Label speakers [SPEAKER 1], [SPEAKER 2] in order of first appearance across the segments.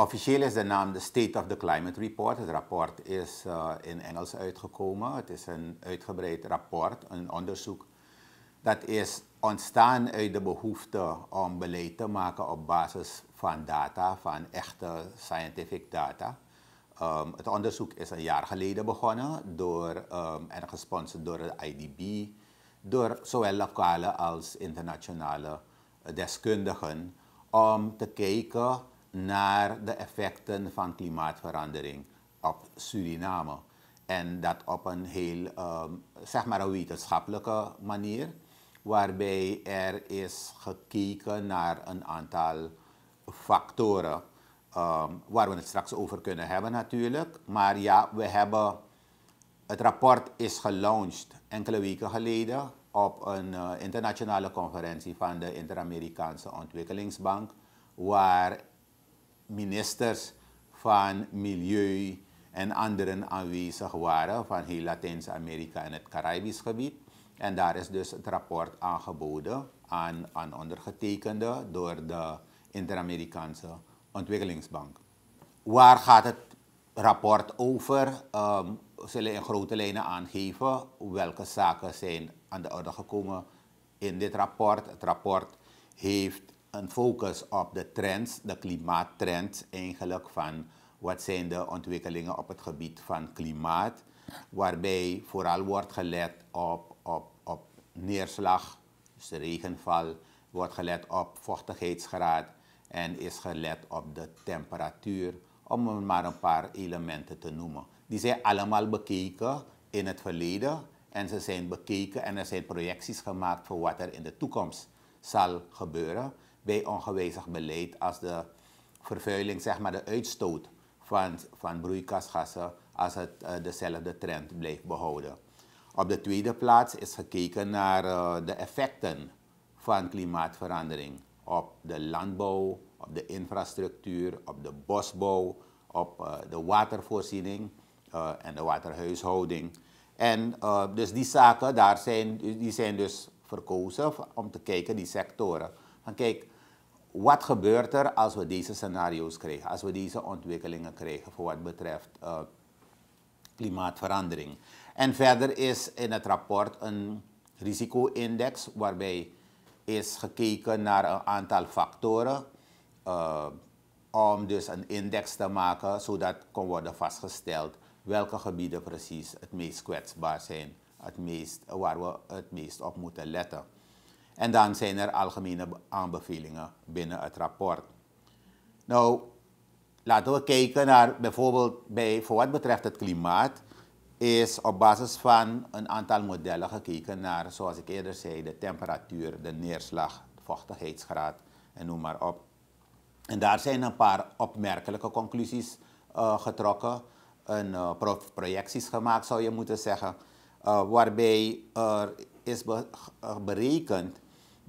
[SPEAKER 1] Officieel is de naam de State of the Climate Report. Het rapport is eh, in Engels uitgekomen. Het is een uitgebreid rapport, een onderzoek. Dat is ontstaan uit de behoefte om beleid te maken op basis van data, van echte scientific data. Ehm, het onderzoek is een jaar geleden begonnen door, ehm, en gesponsord door de IDB, door zowel lokale als internationale deskundigen, om te kijken naar de effecten van klimaatverandering op Suriname. En dat op een heel, ehm, zeg maar, wetenschappelijke manier, waarbij er is gekeken naar een aantal factoren, ehm, waar we het straks over kunnen hebben natuurlijk. Maar ja, we hebben, het rapport is gelaunched enkele weken geleden op een eh, internationale conferentie van de Inter-Amerikaanse Ontwikkelingsbank, waar ministers van Milieu en anderen aanwezig waren van heel Latijns-Amerika en het Caribisch gebied. En daar is dus het rapport aangeboden aan, aan ondergetekende door de Inter-Amerikaanse Ontwikkelingsbank. Waar gaat het rapport over? Um, we zullen in grote lijnen aangeven welke zaken zijn aan de orde gekomen in dit rapport. Het rapport heeft een focus op de trends, de klimaattrends eigenlijk van wat zijn de ontwikkelingen op het gebied van klimaat, waarbij vooral wordt gelet op, op, op neerslag, dus de regenval, wordt gelet op vochtigheidsgraad en is gelet op de temperatuur, om maar een paar elementen te noemen. Die zijn allemaal bekeken in het verleden en ze zijn bekeken en er zijn projecties gemaakt voor wat er in de toekomst zal gebeuren bij ongewijzigd beleid als de vervuiling, zeg maar de uitstoot van, van broeikasgassen, als het eh, dezelfde trend blijft behouden. Op de tweede plaats is gekeken naar eh, de effecten van klimaatverandering op de landbouw, op de infrastructuur, op de bosbouw, op eh, de watervoorziening en de waterhuishouding. En dus die zaken daar zijn, die zijn dus verkozen om te kijken, die sectoren. Van kijk, wat gebeurt er als we deze scenario's krijgen, als we deze ontwikkelingen krijgen voor wat betreft eh, klimaatverandering. En verder is in het rapport een risico-index waarbij is gekeken naar een aantal factoren eh, om dus een index te maken zodat kon worden vastgesteld welke gebieden precies het meest kwetsbaar zijn, het meest, waar we het meest op moeten letten. En dan zijn er algemene aanbevelingen binnen het rapport. Nou, laten we kijken naar bijvoorbeeld bij, voor wat betreft het klimaat, is op basis van een aantal modellen gekeken naar, zoals ik eerder zei, de temperatuur, de neerslag, de vochtigheidsgraad en noem maar op. En daar zijn een paar opmerkelijke conclusies eh, getrokken, en eh, projecties gemaakt zou je moeten zeggen, eh, waarbij er is berekend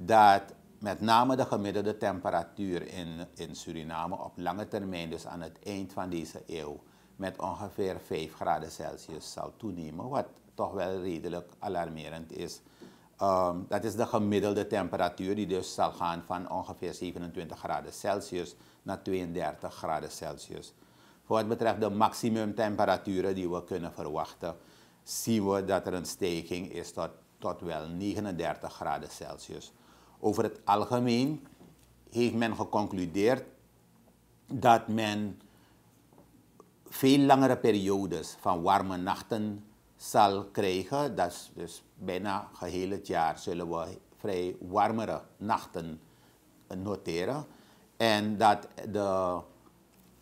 [SPEAKER 1] dat met name de gemiddelde temperatuur in, in Suriname op lange termijn, dus aan het eind van deze eeuw, met ongeveer 5 graden Celsius zal toenemen, wat toch wel redelijk alarmerend is. Ehm, dat is de gemiddelde temperatuur die dus zal gaan van ongeveer 27 graden Celsius naar 32 graden Celsius. Voor wat betreft de maximumtemperaturen die we kunnen verwachten, zien we dat er een stijging is tot, tot wel 39 graden Celsius. Over het algemeen heeft men geconcludeerd dat men veel langere periodes van warme nachten zal krijgen. Dat is dus bijna geheel het jaar zullen we vrij warmere nachten noteren. En dat de,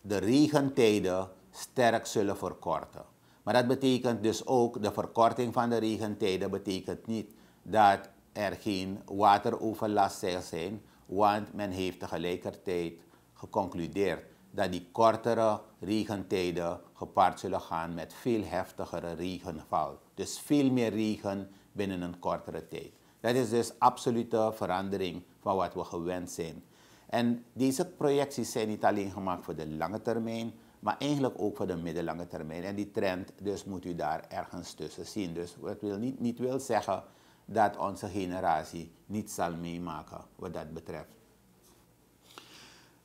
[SPEAKER 1] de regentijden sterk zullen verkorten. Maar dat betekent dus ook, de verkorting van de regentijden betekent niet dat er geen wateroverlast zijn, want men heeft tegelijkertijd geconcludeerd dat die kortere regentijden gepaard zullen gaan met veel heftigere regenval. Dus veel meer regen binnen een kortere tijd. Dat is dus absolute verandering van wat we gewend zijn. En deze projecties zijn niet alleen gemaakt voor de lange termijn, maar eigenlijk ook voor de middellange termijn. En die trend dus moet u daar ergens tussen zien. Dus wat wil niet, niet wil zeggen dat onze generatie niet zal meemaken wat dat betreft.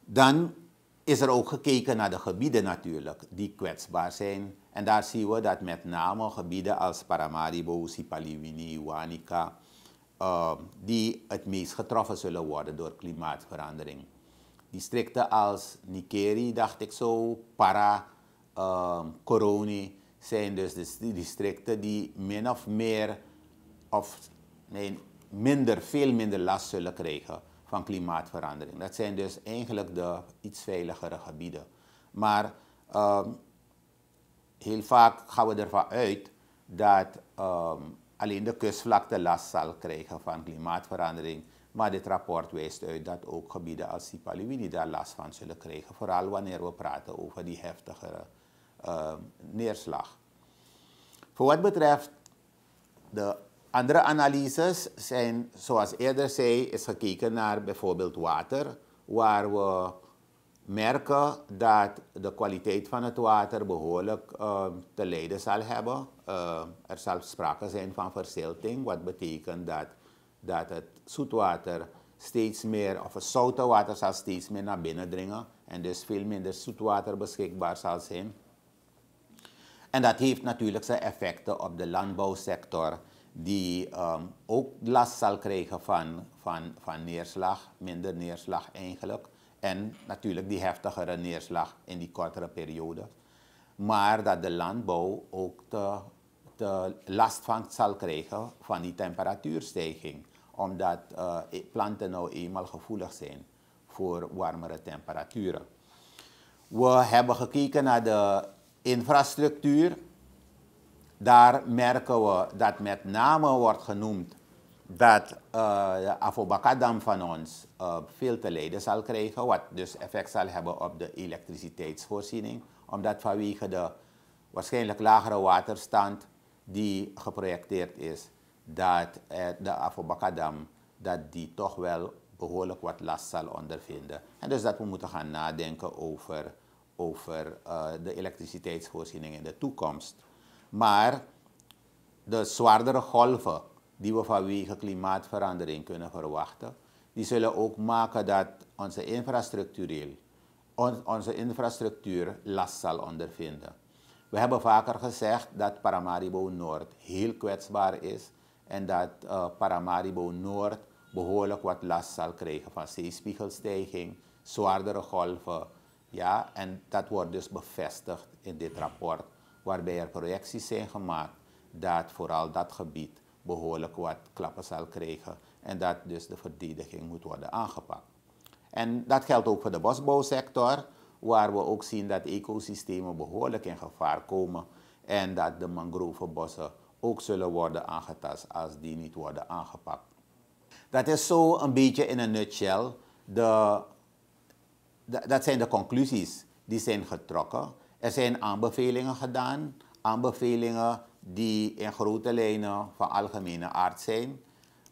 [SPEAKER 1] Dan is er ook gekeken naar de gebieden natuurlijk die kwetsbaar zijn. En daar zien we dat met name gebieden als Paramaribo, Sipaliwini, Wanica, ehm, die het meest getroffen zullen worden door klimaatverandering. Districten als Nikeri, dacht ik zo, Para, uh, ehm, Coroni, zijn dus de districten die min of meer of nee, minder, veel minder last zullen krijgen van klimaatverandering. Dat zijn dus eigenlijk de iets veiligere gebieden. Maar ehm, heel vaak gaan we ervan uit dat ehm, alleen de kustvlakte last zal krijgen van klimaatverandering. Maar dit rapport wijst uit dat ook gebieden als Sipaliwini daar last van zullen krijgen. Vooral wanneer we praten over die heftigere ehm, neerslag. Voor wat betreft de andere analyses zijn, zoals eerder zei, is gekeken naar bijvoorbeeld water, waar we merken dat de kwaliteit van het water behoorlijk ehm, te lijden zal hebben. Ehm, er zal sprake zijn van verzilting, wat betekent dat, dat het zoetwater steeds meer, of het zoute water zal steeds meer naar binnen dringen en dus veel minder zoetwater beschikbaar zal zijn. En dat heeft natuurlijk zijn effecten op de landbouwsector die ehm, ook last zal krijgen van, van, van neerslag, minder neerslag eigenlijk. En natuurlijk die heftigere neerslag in die kortere periode. Maar dat de landbouw ook de te last van zal krijgen van die temperatuurstijging. Omdat eh, planten nou eenmaal gevoelig zijn voor warmere temperaturen. We hebben gekeken naar de infrastructuur daar merken we dat met name wordt genoemd dat eh, de Afobakadam van ons eh, veel te lijden zal krijgen, wat dus effect zal hebben op de elektriciteitsvoorziening, omdat vanwege de waarschijnlijk lagere waterstand die geprojecteerd is, dat eh, de Afobakadam dat die toch wel behoorlijk wat last zal ondervinden. En dus dat we moeten gaan nadenken over, over de elektriciteitsvoorziening in de toekomst. Maar de zwaardere golven die we vanwege klimaatverandering kunnen verwachten, die zullen ook maken dat onze, infrastructureel, onze infrastructuur last zal ondervinden. We hebben vaker gezegd dat Paramaribo Noord heel kwetsbaar is en dat eh, Paramaribo Noord behoorlijk wat last zal krijgen van zeespiegelstijging, zwaardere golven. Ja, en dat wordt dus bevestigd in dit rapport waarbij er projecties zijn gemaakt dat vooral dat gebied behoorlijk wat klappen zal krijgen en dat dus de verdediging moet worden aangepakt. En dat geldt ook voor de bosbouwsector, waar we ook zien dat ecosystemen behoorlijk in gevaar komen en dat de mangrovenbossen ook zullen worden aangetast als die niet worden aangepakt. Dat is zo een beetje in een nutshell. De, dat zijn de conclusies die zijn getrokken. Er zijn aanbevelingen gedaan, aanbevelingen die in grote lijnen van algemene aard zijn.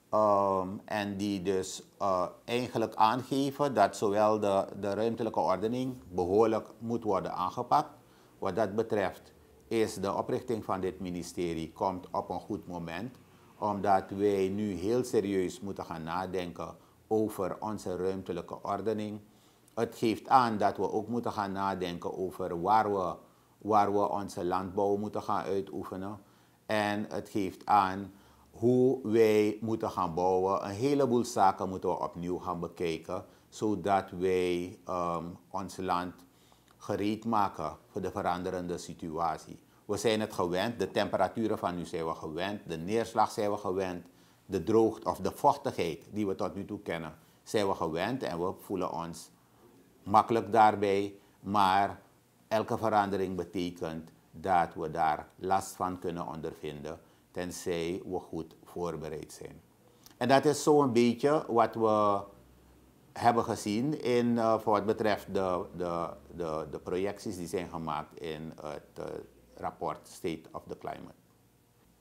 [SPEAKER 1] Ehm, en die dus eh, eigenlijk aangeven dat zowel de, de ruimtelijke ordening behoorlijk moet worden aangepakt. Wat dat betreft is de oprichting van dit ministerie komt op een goed moment. Omdat wij nu heel serieus moeten gaan nadenken over onze ruimtelijke ordening het geeft aan dat we ook moeten gaan nadenken over waar we, waar we onze landbouw moeten gaan uitoefenen. En het geeft aan hoe wij moeten gaan bouwen. Een heleboel zaken moeten we opnieuw gaan bekijken, zodat wij um, ons land gereed maken voor de veranderende situatie. We zijn het gewend, de temperaturen van nu zijn we gewend, de neerslag zijn we gewend, de droogte of de vochtigheid die we tot nu toe kennen zijn we gewend en we voelen ons makkelijk daarbij, maar elke verandering betekent dat we daar last van kunnen ondervinden, tenzij we goed voorbereid zijn. En dat is zo'n beetje wat we hebben gezien in, eh, voor wat betreft de, de, de, de, projecties die zijn gemaakt in het eh, rapport State of the Climate.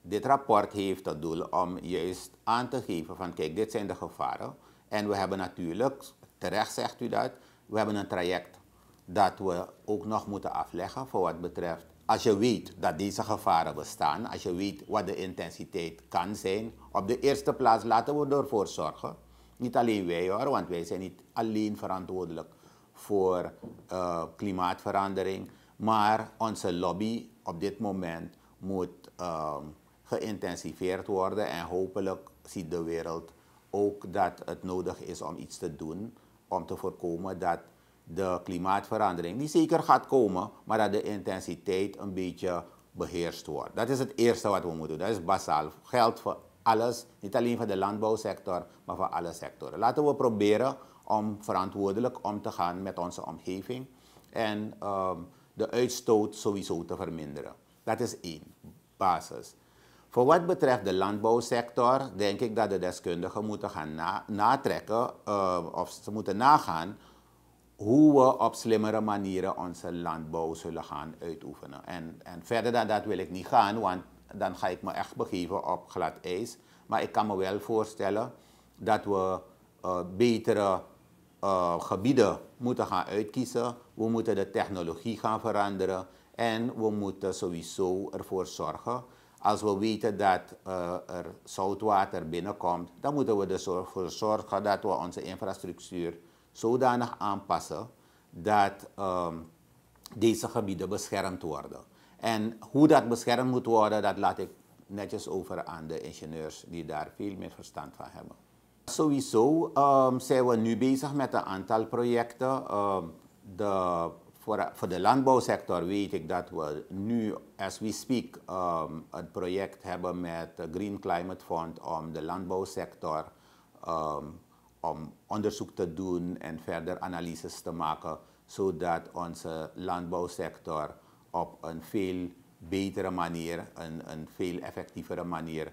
[SPEAKER 1] Dit rapport heeft het doel om juist aan te geven van kijk, dit zijn de gevaren. En we hebben natuurlijk, terecht zegt u dat, we hebben een traject dat we ook nog moeten afleggen voor wat betreft. Als je weet dat deze gevaren bestaan, als je weet wat de intensiteit kan zijn, op de eerste plaats laten we ervoor zorgen. Niet alleen wij hoor, want wij zijn niet alleen verantwoordelijk voor eh, klimaatverandering, maar onze lobby op dit moment moet uh, geïntensiveerd worden en hopelijk ziet de wereld ook dat het nodig is om iets te doen om te voorkomen dat de klimaatverandering, die zeker gaat komen, maar dat de intensiteit een beetje beheerst wordt. Dat is het eerste wat we moeten doen. Dat is basaal. Geldt voor alles, niet alleen voor de landbouwsector, maar voor alle sectoren. Laten we proberen om verantwoordelijk om te gaan met onze omgeving en ehm, de uitstoot sowieso te verminderen. Dat is één, basis. Voor wat betreft de landbouwsector denk ik dat de deskundigen moeten gaan natrekken eh, of ze moeten nagaan hoe we op slimmere manieren onze landbouw zullen gaan uitoefenen. En, en verder dan dat wil ik niet gaan, want dan ga ik me echt begeven op glad ijs. Maar ik kan me wel voorstellen dat we eh, betere eh, gebieden moeten gaan uitkiezen. We moeten de technologie gaan veranderen en we moeten sowieso ervoor zorgen als we weten dat eh, er zoutwater binnenkomt, dan moeten we ervoor zorgen dat we onze infrastructuur zodanig aanpassen dat ehm, deze gebieden beschermd worden. En hoe dat beschermd moet worden, dat laat ik netjes over aan de ingenieurs die daar veel meer verstand van hebben. Sowieso ehm, zijn we nu bezig met een aantal projecten. Ehm, de voor, de uh, landbouwsector weet ik dat we nu, as we speak, um, een project hebben met Green Climate Fund om de landbouwsector um, om onderzoek te doen en verder analyses te maken, zodat onze landbouwsector op een veel betere manier, een, een veel effectievere manier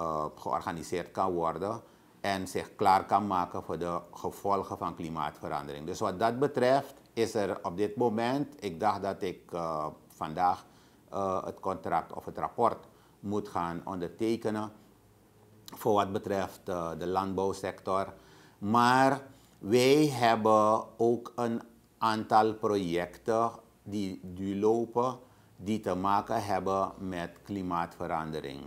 [SPEAKER 1] uh, georganiseerd kan worden en zich klaar kan maken voor de gevolgen van klimaatverandering. Dus wat dat betreft is er op dit moment, ik dacht dat ik eh, vandaag eh, het contract of het rapport moet gaan ondertekenen voor wat betreft eh, de landbouwsector. Maar wij hebben ook een aantal projecten die, die lopen die te maken hebben met klimaatverandering.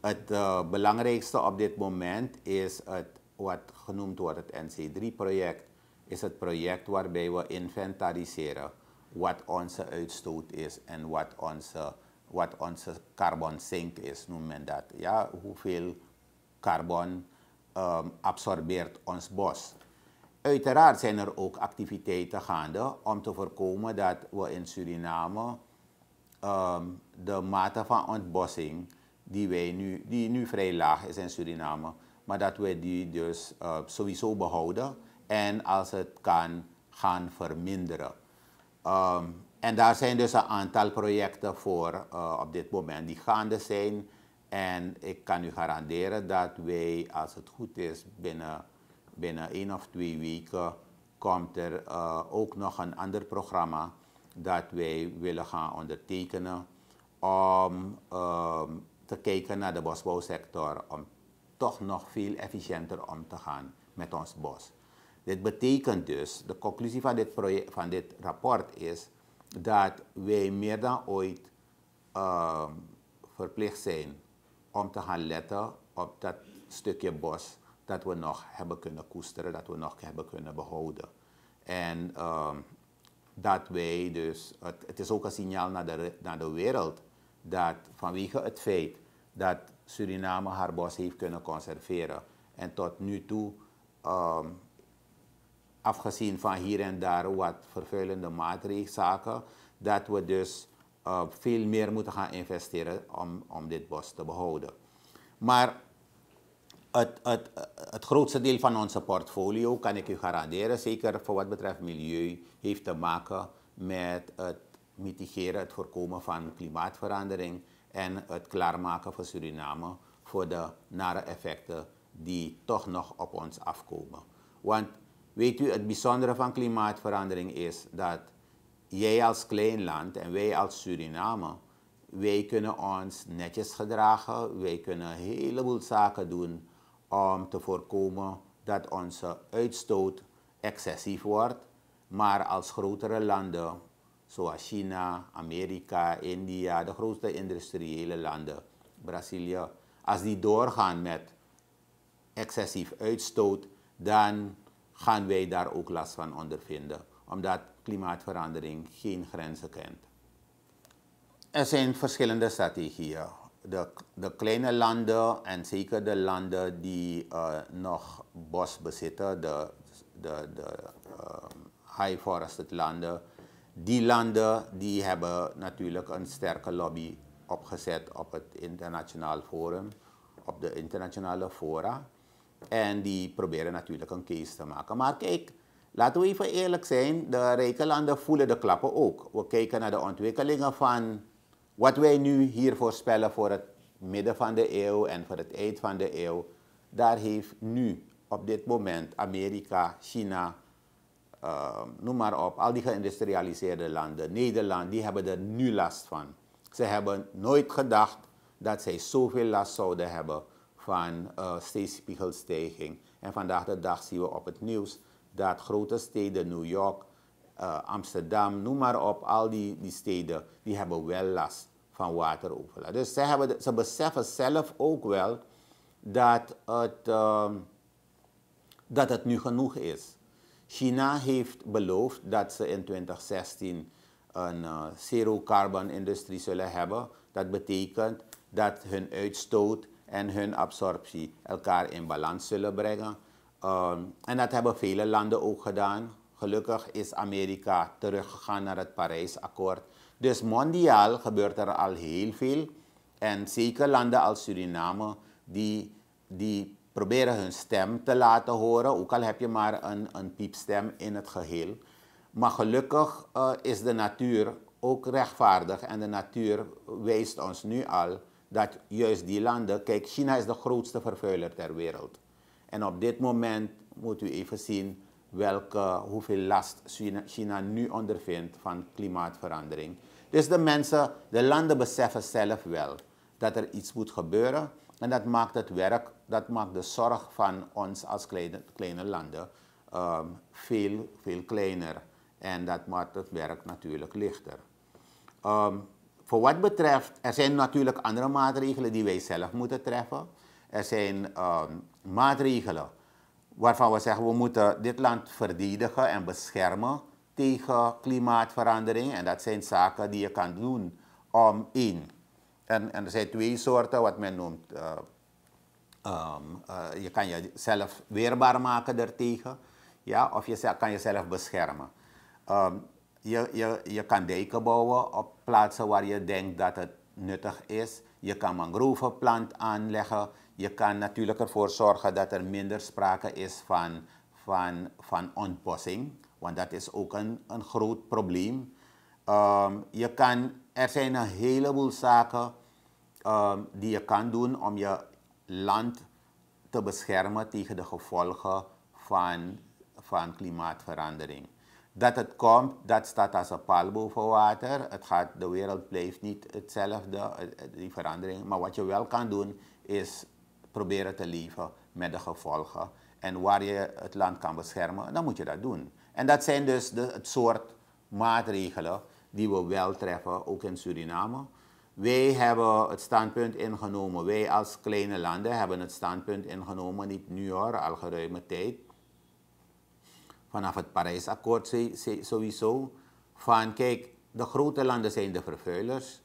[SPEAKER 1] Het belangrijkste op dit moment is het, wat genoemd wordt het NC3-project is het project waarbij we inventariseren wat onze uitstoot is en wat onze, wat onze carbon sink is, noemt men dat. Ja, hoeveel carbon ehm, absorbeert ons bos. Uiteraard zijn er ook activiteiten gaande om te voorkomen dat we in Suriname ehm, de mate van ontbossing, die, wij nu, die nu vrij laag is in Suriname, maar dat we die dus eh, sowieso behouden en als het kan gaan verminderen. Ehm, en daar zijn dus een aantal projecten voor eh, op dit moment die gaande zijn. En ik kan u garanderen dat wij, als het goed is, binnen, binnen één of twee weken komt er eh, ook nog een ander programma dat wij willen gaan ondertekenen om ehm, te kijken naar de bosbouwsector, om toch nog veel efficiënter om te gaan met ons bos. Dit betekent dus, de conclusie van dit, project, van dit rapport is dat wij meer dan ooit ehm, verplicht zijn om te gaan letten op dat stukje bos dat we nog hebben kunnen koesteren, dat we nog hebben kunnen behouden. En ehm, dat wij dus, het, het, is ook een signaal naar de, naar de wereld dat vanwege het feit dat Suriname haar bos heeft kunnen conserveren en tot nu toe ehm, afgezien van hier en daar wat vervuilende maatregelen, dat we dus eh, veel meer moeten gaan investeren om, om dit bos te behouden. Maar het, het, het grootste deel van onze portfolio, kan ik u garanderen, zeker voor wat betreft milieu, heeft te maken met het mitigeren, het voorkomen van klimaatverandering en het klaarmaken van Suriname voor de nare effecten die toch nog op ons afkomen. Want Weet u, het bijzondere van klimaatverandering is dat jij als klein land en wij als Suriname, wij kunnen ons netjes gedragen, wij kunnen een heleboel zaken doen om te voorkomen dat onze uitstoot excessief wordt. Maar als grotere landen, zoals China, Amerika, India, de grootste industriële landen, Brazilië, als die doorgaan met excessief uitstoot, dan gaan wij daar ook last van ondervinden, omdat klimaatverandering geen grenzen kent. Er zijn verschillende strategieën. De, de kleine landen en zeker de landen die eh, nog bos bezitten, de, de, de uh, high forested landen, die landen die hebben natuurlijk een sterke lobby opgezet op het internationaal forum, op de internationale fora. En die proberen natuurlijk een case te maken. Maar kijk, laten we even eerlijk zijn, de rijke landen voelen de klappen ook. We kijken naar de ontwikkelingen van wat wij nu hier voorspellen voor het midden van de eeuw en voor het eind van de eeuw. Daar heeft nu, op dit moment, Amerika, China, ehm, noem maar op, al die geïndustrialiseerde landen, Nederland, die hebben er nu last van. Ze hebben nooit gedacht dat zij zoveel last zouden hebben van uh, eh, steeds spiegelstijging. En vandaag de dag zien we op het nieuws dat grote steden, New York, eh, Amsterdam, noem maar op, al die, die steden, die hebben wel last van wateroverlast. Dus ze, hebben, ze beseffen zelf ook wel dat het, uh, dat het nu genoeg is. China heeft beloofd dat ze in 2016 een eh, zero-carbon industrie zullen hebben. Dat betekent dat hun uitstoot en hun absorptie elkaar in balans zullen brengen. Ehm, en dat hebben vele landen ook gedaan. Gelukkig is Amerika teruggegaan naar het Parijsakkoord. Dus mondiaal gebeurt er al heel veel. En zeker landen als Suriname, die, die proberen hun stem te laten horen, ook al heb je maar een, een piepstem in het geheel. Maar gelukkig eh, is de natuur ook rechtvaardig en de natuur wijst ons nu al dat juist die landen, kijk, China is de grootste vervuiler ter wereld. En op dit moment moet u even zien welke, hoeveel last China, nu ondervindt van klimaatverandering. Dus de mensen, de landen beseffen zelf wel dat er iets moet gebeuren. En dat maakt het werk, dat maakt de zorg van ons als kleine, landen ehm, veel, veel kleiner. En dat maakt het werk natuurlijk lichter. Um, voor wat betreft, er zijn natuurlijk andere maatregelen die wij zelf moeten treffen. Er zijn ehm, maatregelen waarvan we zeggen we moeten dit land verdedigen en beschermen tegen klimaatverandering. En dat zijn zaken die je kan doen om één. En, er zijn twee soorten, wat men noemt, ehm, ehm, eh, je kan jezelf weerbaar maken daartegen. Ja, of je kan jezelf beschermen. Je, je, je kan deken bouwen op plaatsen waar je denkt dat het nuttig is. Je kan mangrovenplant aanleggen. Je kan natuurlijk ervoor zorgen dat er minder sprake is van, van, van ontbossing. Want dat is ook een, een groot probleem. Ehm, je kan, er zijn een heleboel zaken ehm, die je kan doen om je land te beschermen tegen de gevolgen van, van klimaatverandering. Dat het komt, dat staat als een paal boven water. Het gaat, de wereld blijft niet hetzelfde, eh, eh, die verandering. Maar wat je wel kan doen, is proberen te leven met de gevolgen. En waar je het land kan beschermen, dan moet je dat doen. En dat zijn dus de, het soort maatregelen die we wel treffen, ook in Suriname. Wij hebben het standpunt ingenomen, wij als kleine landen hebben het standpunt ingenomen, niet nu hoor, al geruime tijd, vanaf het Parijsakkoord sowieso, van kijk, de grote landen zijn de vervuilers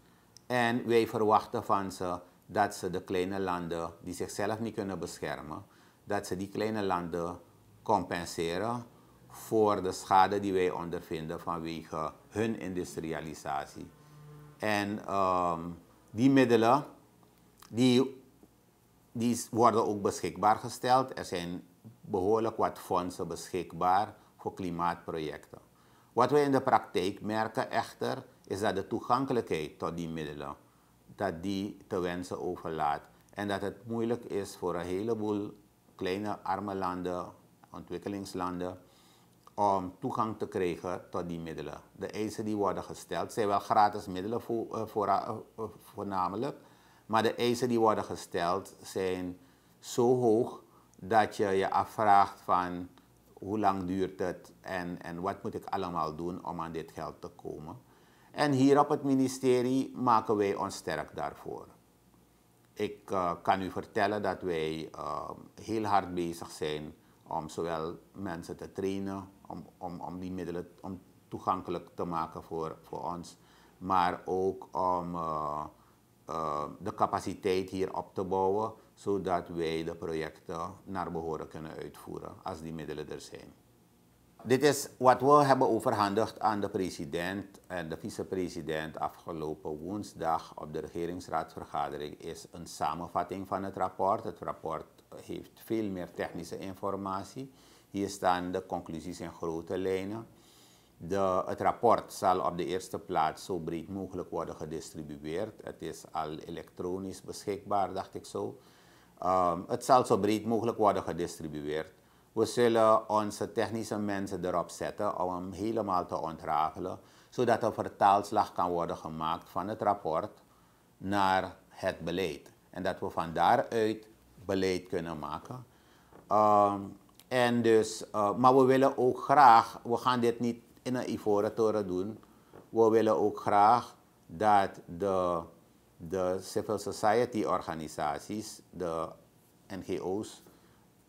[SPEAKER 1] en wij verwachten van ze dat ze de kleine landen die zichzelf niet kunnen beschermen, dat ze die kleine landen compenseren voor de schade die wij ondervinden vanwege hun industrialisatie. En ehm, die middelen die, die worden ook beschikbaar gesteld. Er zijn behoorlijk wat fondsen beschikbaar voor klimaatprojecten. Wat we in de praktijk merken echter, is dat de toegankelijkheid tot die middelen dat die te wensen overlaat. En dat het moeilijk is voor een heleboel kleine arme landen, ontwikkelingslanden, om toegang te krijgen tot die middelen. De eisen die worden gesteld zijn wel gratis middelen voor, eh, eh, eh, voornamelijk, maar de eisen die worden gesteld zijn zo hoog dat je je afvraagt van hoe lang duurt het en, en wat moet ik allemaal doen om aan dit geld te komen? En hier op het ministerie maken wij ons sterk daarvoor. Ik eh, kan u vertellen dat wij eh, heel hard bezig zijn om zowel mensen te trainen, om, om, om die middelen om toegankelijk te maken voor, voor ons, maar ook om eh, de capaciteit hier op te bouwen zodat wij de projecten naar behoren kunnen uitvoeren als die middelen er zijn. Dit is wat we hebben overhandigd aan de president en de vicepresident afgelopen woensdag op de regeringsraadvergadering is een samenvatting van het rapport. Het rapport heeft veel meer technische informatie. Hier staan de conclusies in grote lijnen. De, het rapport zal op de eerste plaats zo breed mogelijk worden gedistribueerd. Het is al elektronisch beschikbaar, dacht ik zo. Ehm, het zal zo breed mogelijk worden gedistribueerd. We zullen onze technische mensen erop zetten om hem helemaal te ontrafelen, zodat er vertaalslag kan worden gemaakt van het rapport naar het beleid. En dat we van daaruit beleid kunnen maken. Ehm, en dus, eh, maar we willen ook graag, we gaan dit niet in een ivoren toren doen. We willen ook graag dat de de civil society organisaties, de NGO's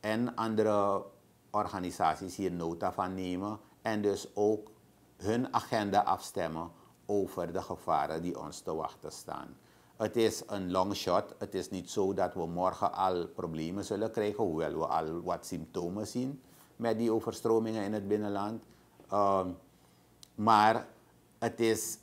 [SPEAKER 1] en andere organisaties hier nota van nemen en dus ook hun agenda afstemmen over de gevaren die ons te wachten staan. Het is een long shot. Het is niet zo dat we morgen al problemen zullen krijgen, hoewel we al wat symptomen zien met die overstromingen in het binnenland. Ehm, maar het is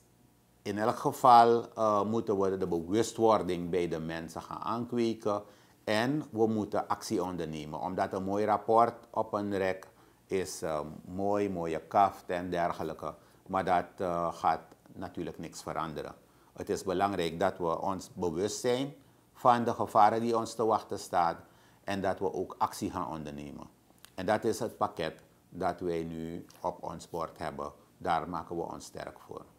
[SPEAKER 1] in elk geval eh, moeten we de bewustwording bij de mensen gaan aankweken. En we moeten actie ondernemen, omdat een mooi rapport op een rek is eh, mooi, mooie kaft en dergelijke. Maar dat eh, gaat natuurlijk niks veranderen. Het is belangrijk dat we ons bewust zijn van de gevaren die ons te wachten staan en dat we ook actie gaan ondernemen. En dat is het pakket dat wij nu op ons bord hebben. Daar maken we ons sterk voor.